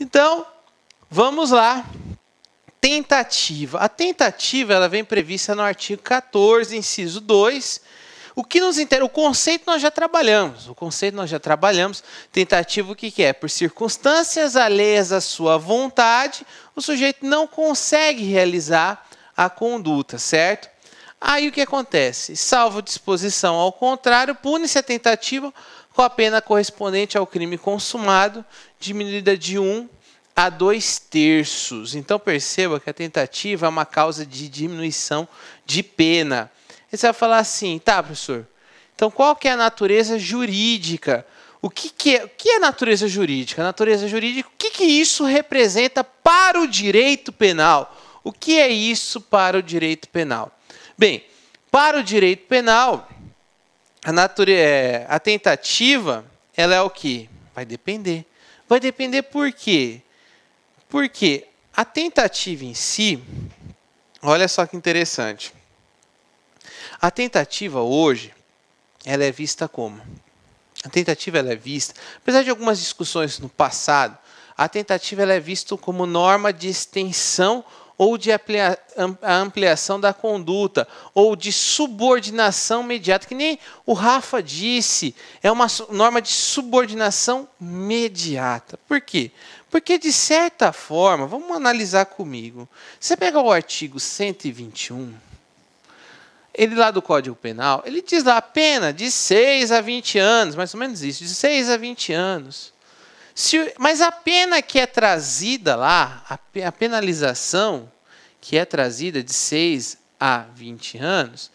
Então, vamos lá. Tentativa. A tentativa ela vem prevista no artigo 14, inciso 2. O que nos interessa, o conceito nós já trabalhamos. O conceito nós já trabalhamos. Tentativa o que, que é? Por circunstâncias alheias à sua vontade, o sujeito não consegue realizar a conduta, certo? Aí o que acontece? Salvo disposição ao contrário, pune-se a tentativa com a pena correspondente ao crime consumado, diminuída de 1 a 2 terços. Então perceba que a tentativa é uma causa de diminuição de pena. E você vai falar assim, tá, professor? Então qual que é a natureza jurídica? O que, que, é, o que é natureza jurídica? natureza jurídica, o que, que isso representa para o direito penal? O que é isso para o direito penal? Bem, para o direito penal, a, é, a tentativa, ela é o que? Vai depender. Vai depender por quê? Porque a tentativa em si, olha só que interessante. A tentativa hoje, ela é vista como? A tentativa ela é vista, apesar de algumas discussões no passado, a tentativa ela é vista como norma de extensão ou de ampliação da conduta, ou de subordinação mediata, que nem o Rafa disse, é uma norma de subordinação mediata. Por quê? Porque, de certa forma, vamos analisar comigo. Você pega o artigo 121, ele lá do Código Penal, ele diz lá a pena de 6 a 20 anos, mais ou menos isso, de 6 a 20 anos. Se, mas a pena que é trazida lá, a, a penalização que é trazida de 6 a 20 anos,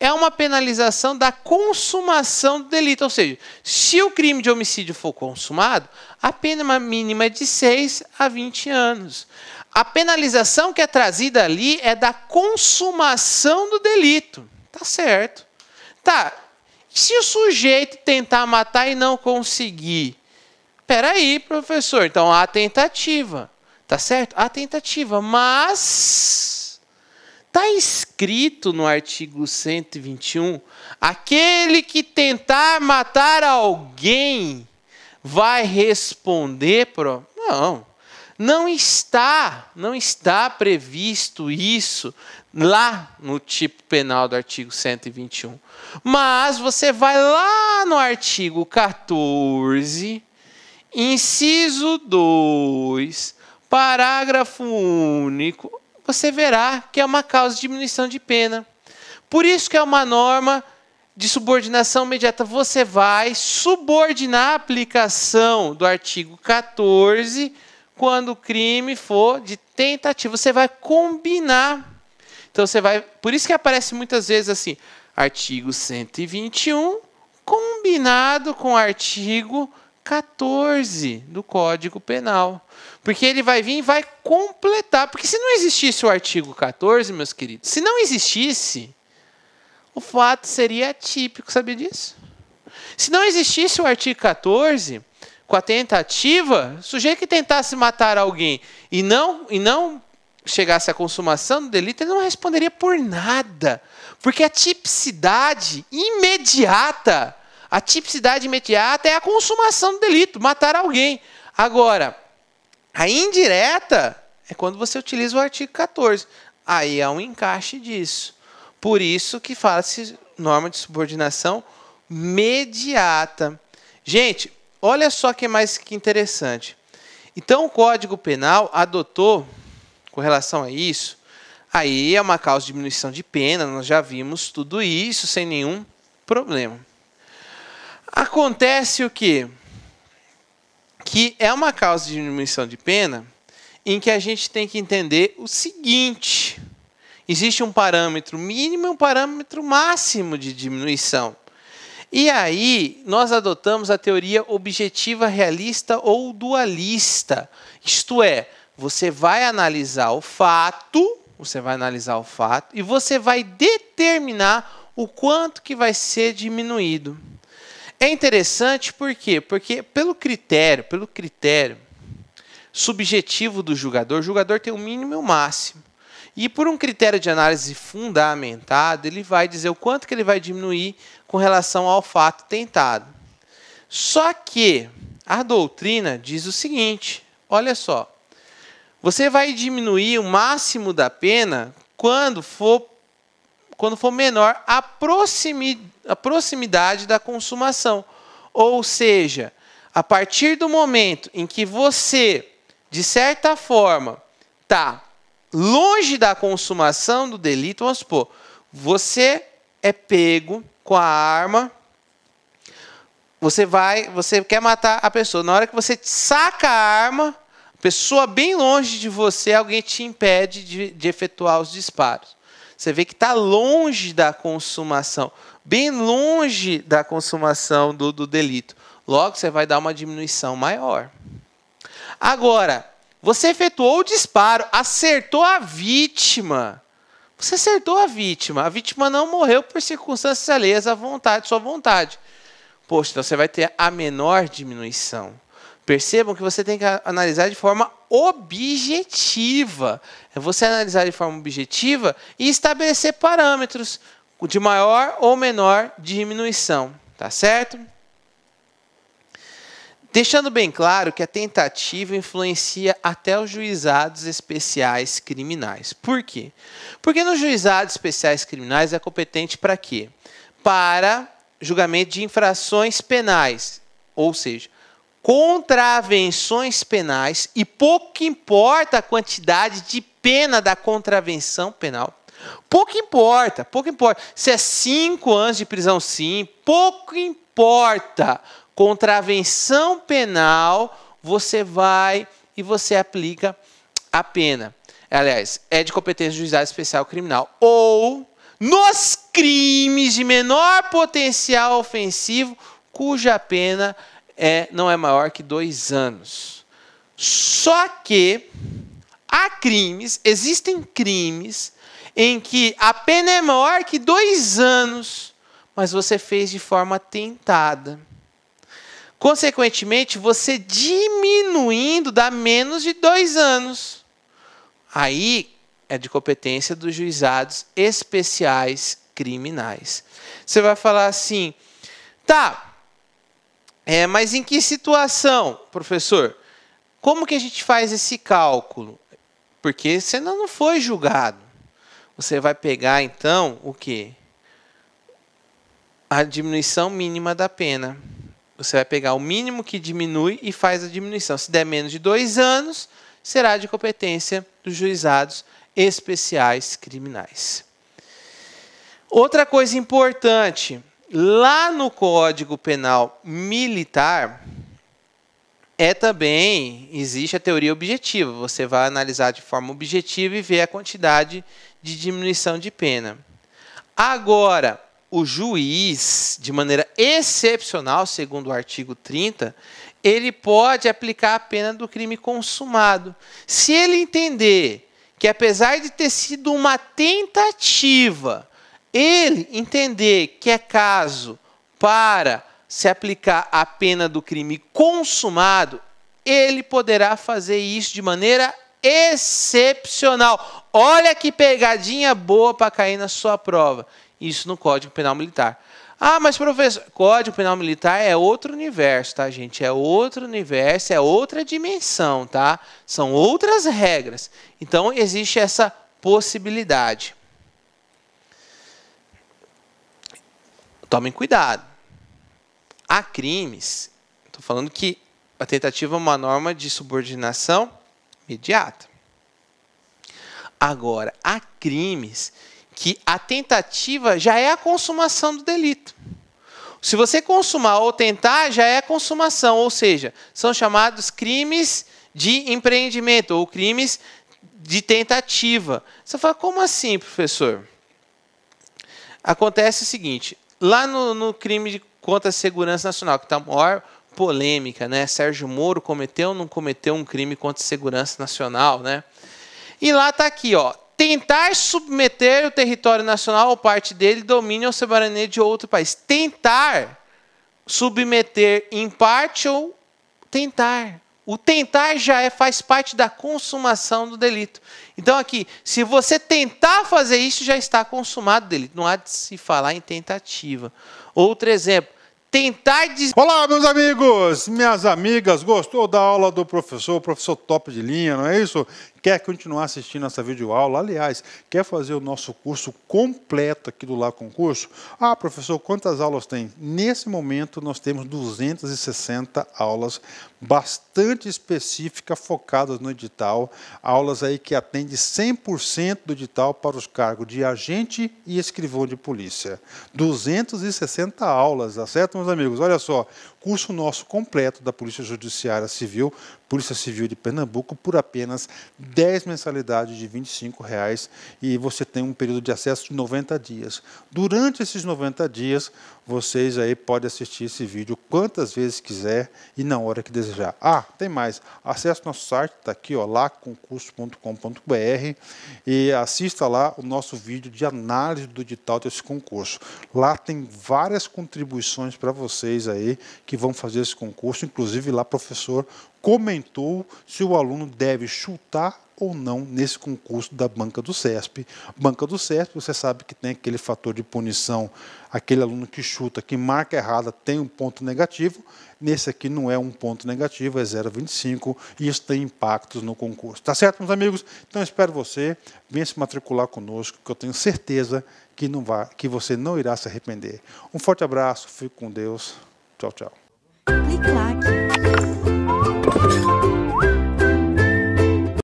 é uma penalização da consumação do delito. Ou seja, se o crime de homicídio for consumado, a pena mínima é de 6 a 20 anos. A penalização que é trazida ali é da consumação do delito. Tá certo. Tá. Se o sujeito tentar matar e não conseguir, aí professor, então há tentativa. Tá certo? Há tentativa, mas está escrito no artigo 121: aquele que tentar matar alguém vai responder pro. Não. Não está, não está previsto isso lá no tipo penal do artigo 121. Mas você vai lá no artigo 14 Inciso 2, parágrafo único, você verá que é uma causa de diminuição de pena. Por isso que é uma norma de subordinação imediata. Você vai subordinar a aplicação do artigo 14 quando o crime for de tentativa. Você vai combinar. Então você vai. Por isso que aparece muitas vezes assim, artigo 121 combinado com o artigo 14 do Código Penal. Porque ele vai vir e vai completar. Porque se não existisse o artigo 14, meus queridos, se não existisse, o fato seria atípico, sabia disso? Se não existisse o artigo 14, com a tentativa, o sujeito que tentasse matar alguém e não, e não chegasse à consumação do delito, ele não responderia por nada. Porque a tipicidade imediata a tipicidade imediata é a consumação do delito, matar alguém. Agora, a indireta é quando você utiliza o artigo 14. Aí há um encaixe disso. Por isso que fala-se norma de subordinação mediata. Gente, olha só que mais que interessante. Então o Código Penal adotou com relação a isso, aí é uma causa de diminuição de pena, nós já vimos tudo isso sem nenhum problema. Acontece o que? Que é uma causa de diminuição de pena em que a gente tem que entender o seguinte: existe um parâmetro mínimo e um parâmetro máximo de diminuição. E aí, nós adotamos a teoria objetiva realista ou dualista. Isto é, você vai analisar o fato, você vai analisar o fato e você vai determinar o quanto que vai ser diminuído. É interessante por quê? Porque pelo critério, pelo critério subjetivo do jogador, o jogador tem o mínimo e o máximo. E por um critério de análise fundamentado, ele vai dizer o quanto que ele vai diminuir com relação ao fato tentado. Só que a doutrina diz o seguinte: olha só, você vai diminuir o máximo da pena quando for quando for menor a, proximi, a proximidade da consumação. Ou seja, a partir do momento em que você, de certa forma, está longe da consumação do delito, vamos supor, você é pego com a arma, você vai, você quer matar a pessoa. Na hora que você saca a arma, a pessoa bem longe de você, alguém te impede de, de efetuar os disparos. Você vê que está longe da consumação, bem longe da consumação do, do delito. Logo, você vai dar uma diminuição maior. Agora, você efetuou o disparo, acertou a vítima. Você acertou a vítima. A vítima não morreu por circunstâncias alheias à vontade, sua vontade. Poxa, então você vai ter a menor diminuição. Percebam que você tem que analisar de forma objetiva. É você analisar de forma objetiva e estabelecer parâmetros de maior ou menor diminuição, tá certo? Deixando bem claro que a tentativa influencia até os juizados especiais criminais. Por quê? Porque nos juizados especiais criminais é competente para quê? Para julgamento de infrações penais, ou seja, contravenções penais, e pouco importa a quantidade de pena da contravenção penal. Pouco importa, pouco importa. Se é cinco anos de prisão, sim, pouco importa. Contravenção penal, você vai e você aplica a pena. Aliás, é de competência juizado especial criminal. Ou nos crimes de menor potencial ofensivo, cuja pena é, não é maior que dois anos. Só que há crimes, existem crimes em que a pena é maior que dois anos, mas você fez de forma tentada. Consequentemente, você diminuindo dá menos de dois anos. Aí é de competência dos juizados especiais criminais. Você vai falar assim, tá, é, mas em que situação, professor? Como que a gente faz esse cálculo? Porque você não foi julgado. Você vai pegar então o que? A diminuição mínima da pena. Você vai pegar o mínimo que diminui e faz a diminuição. Se der menos de dois anos, será de competência dos juizados especiais criminais. Outra coisa importante, Lá no Código Penal Militar, é também, existe a teoria objetiva. Você vai analisar de forma objetiva e ver a quantidade de diminuição de pena. Agora, o juiz, de maneira excepcional, segundo o artigo 30, ele pode aplicar a pena do crime consumado. Se ele entender que, apesar de ter sido uma tentativa, ele entender que é caso para se aplicar a pena do crime consumado, ele poderá fazer isso de maneira excepcional. Olha que pegadinha boa para cair na sua prova. Isso no Código Penal Militar. Ah, mas professor, Código Penal Militar é outro universo, tá, gente? É outro universo, é outra dimensão, tá? São outras regras. Então existe essa possibilidade. tomem cuidado. Há crimes, estou falando que a tentativa é uma norma de subordinação imediata. Agora, há crimes que a tentativa já é a consumação do delito. Se você consumar ou tentar, já é a consumação, ou seja, são chamados crimes de empreendimento ou crimes de tentativa. Você fala, como assim, professor? Acontece o seguinte: Lá no, no crime de contra a segurança nacional, que está a maior polêmica, né? Sérgio Moro cometeu ou não cometeu um crime contra a segurança nacional, né? E lá está aqui, ó. Tentar submeter o território nacional ou parte dele, domínio ou soberania de outro país. Tentar submeter em parte ou tentar. O tentar já é, faz parte da consumação do delito. Então, aqui, se você tentar fazer isso, já está consumado o delito. Não há de se falar em tentativa. Outro exemplo. Tentar dizer. Olá, meus amigos, minhas amigas. Gostou da aula do professor? O professor top de linha, não é isso? Quer continuar assistindo essa videoaula? Aliás, quer fazer o nosso curso completo aqui do Lá Concurso? Ah, professor, quantas aulas tem? Nesse momento nós temos 260 aulas bastante específicas, focadas no edital, aulas aí que atendem 100% do edital para os cargos de agente e escrivão de polícia. 260 aulas, tá certo, meus amigos? Olha só, curso nosso completo da Polícia Judiciária Civil, Polícia Civil de Pernambuco, por apenas 10 mensalidades de R$ 25,00 e você tem um período de acesso de 90 dias. Durante esses 90 dias, vocês aí podem assistir esse vídeo quantas vezes quiser e na hora que desejar. Ah, tem mais. Acesse nosso site, está aqui, ó, laconcurso.com.br e assista lá o nosso vídeo de análise do edital desse concurso. Lá tem várias contribuições para vocês aí que vão fazer esse concurso. Inclusive, lá o professor comentou se o aluno deve chutar ou não nesse concurso da banca do CESP. Banca do CESP, você sabe que tem aquele fator de punição, aquele aluno que chuta, que marca errada, tem um ponto negativo. Nesse aqui não é um ponto negativo, é 0,25 e isso tem impactos no concurso. Tá certo, meus amigos? Então espero você, venha se matricular conosco, que eu tenho certeza que, não vai, que você não irá se arrepender. Um forte abraço, fique com Deus. Tchau, tchau. Clique,